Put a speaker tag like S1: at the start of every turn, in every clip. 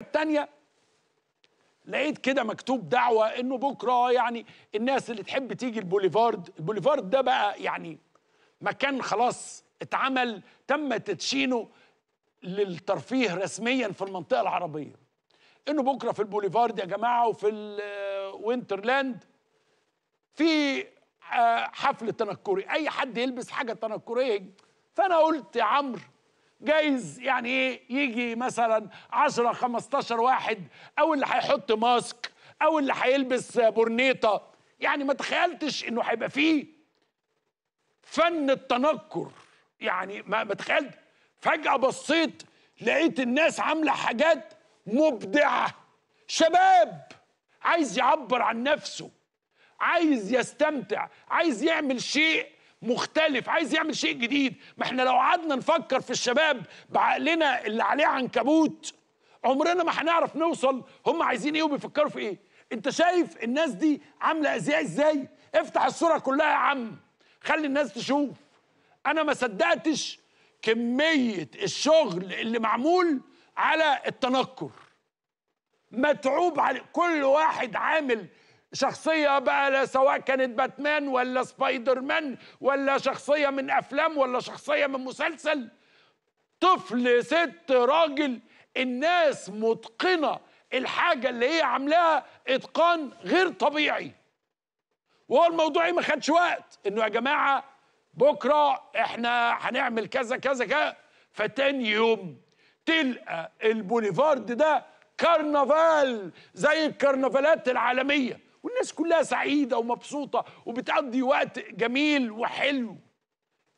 S1: الثانيه لقيت كده مكتوب دعوه انه بكره يعني الناس اللي تحب تيجي البوليفارد البوليفارد ده بقى يعني مكان خلاص اتعمل تم تدشينه للترفيه رسميا في المنطقه العربيه انه بكره في البوليفارد يا جماعه وفي الوينترلاند في آه، حفل تنكري اي حد يلبس حاجه تنكريه فانا قلت يا عمرو جايز يعني ايه يجي مثلا 10 15 واحد او اللي هيحط ماسك او اللي هيلبس برنيطه يعني ما تخيلتش انه هيبقى فيه فن التنكر يعني ما تخيلت فجاه بصيت لقيت الناس عامله حاجات مبدعه شباب عايز يعبر عن نفسه عايز يستمتع عايز يعمل شيء مختلف عايز يعمل شيء جديد ما احنا لو قعدنا نفكر في الشباب بعقلنا اللي عليه عنكبوت عمرنا ما هنعرف نوصل هم عايزين ايه وبيفكروا في ايه انت شايف الناس دي عامله ازياء ازاي افتح الصوره كلها يا عم خلي الناس تشوف انا ما صدقتش كميه الشغل اللي معمول على التنكر متعوب على كل واحد عامل شخصية بقى سواء كانت باتمان ولا سبايدر مان ولا شخصية من أفلام ولا شخصية من مسلسل طفل ست راجل الناس متقنة الحاجة اللي هي عاملاها إتقان غير طبيعي وهو الموضوع ايه ما خدش وقت انه يا جماعه بكره احنا هنعمل كذا كذا كذا فتاني يوم تلقى البوليفارد ده كرنفال زي الكرنفالات العالميه والناس كلها سعيده ومبسوطه وبتقضي وقت جميل وحلو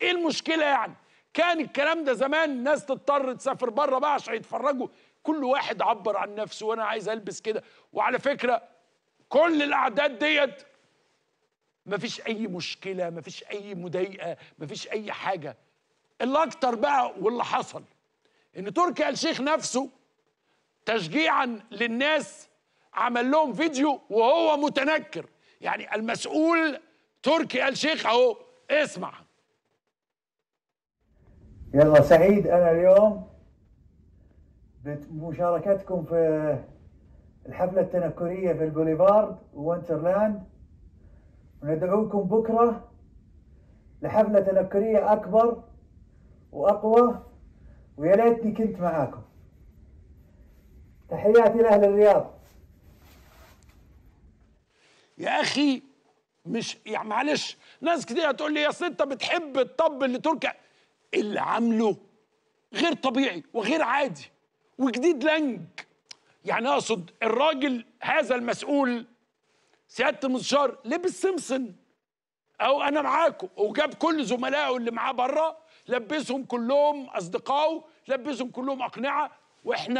S1: ايه المشكله يعني كان الكلام ده زمان الناس تضطر تسافر بره بقى عشان يتفرجوا كل واحد عبر عن نفسه وانا عايز البس كده وعلى فكره كل الاعداد ديت مفيش اي مشكله مفيش اي مضايقه مفيش اي حاجه الاكتر بقى واللي حصل ان تركي آل الشيخ نفسه تشجيعا للناس عمل لهم فيديو وهو متنكر يعني المسؤول تركي آل شيخ اهو اسمع يلا سعيد انا اليوم بمشاركتكم في الحفلة التنكرية في البوليفارد وونترلاند وندعوكم بكرة لحفلة تنكرية أكبر وأقوى ويا ليتني كنت معاكم تحياتي لأهل الرياض يا اخي مش يعني معلش ناس كتير هتقول لي يا انت بتحب الطب اللي تركيا اللي عامله غير طبيعي وغير عادي وجديد لنج يعني اقصد الراجل هذا المسؤول سياده المستشار لبس سمسن او انا معاكم وجاب كل زملائه اللي معاه بره لبسهم كلهم اصدقائه لبسهم كلهم اقنعه واحنا